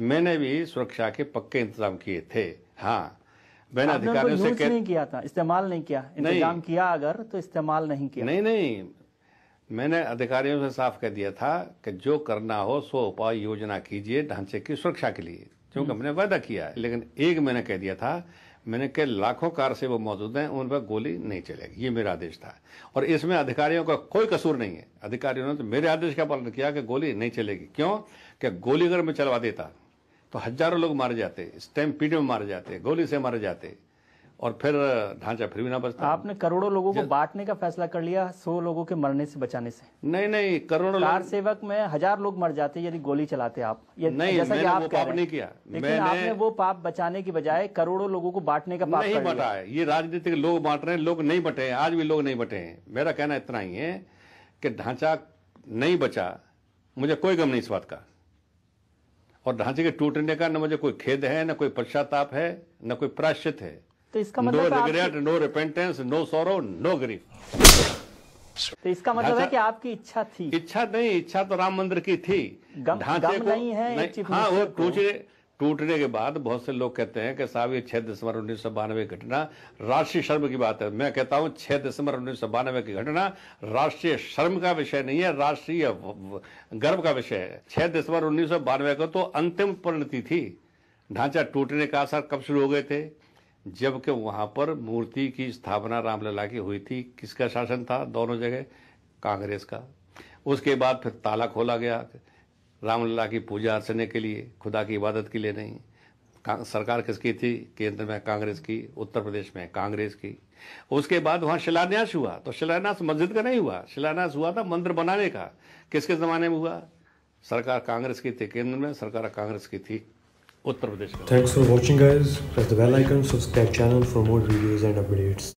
मैंने भी सुरक्षा के पक्के इंतजाम किए थे हाँ मैंने अधिकारियों से कह... नहीं किया था इस्तेमाल नहीं किया इंतजाम किया अगर तो इस्तेमाल नहीं किया नहीं नहीं मैंने अधिकारियों से साफ कह दिया था कि जो करना हो सो उपाय योजना कीजिए ढांचे की सुरक्षा के लिए क्योंकि हम्म। हमने वादा किया है लेकिन एक मैंने कह दिया था मैंने कह लाखों कार से वो मौजूद हैं उन पर गोली नहीं चलेगी ये मेरा आदेश था और इसमें अधिकारियों का कोई कसूर नहीं है अधिकारियों ने तो मेरे आदेश का पालन किया कि गोली नहीं चलेगी क्यों कि गोली अगर मैं चलवा देता तो हजारों लोग मारे जाते स्टैम्प पीड में मारे जाते गोली से मारे जाते और फिर ढांचा फिर भी ना बचता आपने करोड़ों लोगों को बांटने का फैसला कर लिया सौ लोगों के मरने से बचाने से नहीं नहीं करोड़ों कार सेवक में हजार लोग मर जाते यदि गोली चलाते आप ये नहीं जैसा मैंने आप वो पाप नहीं किया लेकिन मैंने... आपने वो पाप बचाने की बजाय करोड़ों लोगों को बांटने का पाप नहीं बटा है ये राजनीतिक लोग बांट रहे हैं लोग नहीं बटे हैं आज भी लोग नहीं बटे हैं मेरा कहना इतना ही है कि ढांचा नहीं बचा मुझे कोई गम नहीं इस बात का और ढांचे के टूटने का न मुझे कोई खेद है न कोई पश्चाताप है न कोई प्राश्चित है तो इसका मतलब no regret no repentance no sorrow no grief तो इसका मतलब है कि आपकी इच्छा थी इच्छा नहीं इच्छा तो राम मंदिर की थी ढांचे नहीं है हाँ वो टूचे टूटने के बाद बहुत से लोग कहते हैं कि साहब ये छह दिसंबर उन्नीस सौ बानवे घटना राष्ट्रीय शर्म की बात है मैं कहता हूं छह दिसंबर उन्नीस सौ बानवे की घटना राष्ट्रीय शर्म का विषय नहीं है राष्ट्रीय गर्व का विषय है छह दिसंबर उन्नीस सौ बानवे को तो अंतिम परिणति थी ढांचा टूटने का असर कब शुरू हो गए थे जबकि वहां पर मूर्ति की स्थापना रामलला की हुई थी किसका शासन था दोनों जगह कांग्रेस का उसके बाद फिर ताला खोला गया रामलला की पूजा अर्चने के लिए खुदा की इबादत के लिए नहीं सरकार किसकी थी केंद्र में कांग्रेस की उत्तर प्रदेश में कांग्रेस की उसके बाद वहाँ शिलान्यास हुआ तो शिलान्यास मस्जिद का नहीं हुआ शिलान्यास हुआ था मंदिर बनाने का किसके ज़माने में हुआ सरकार कांग्रेस की थी केंद्र में सरकार कांग्रेस की थी उत्तर प्रदेश में थैंक्स फॉर वॉचिंग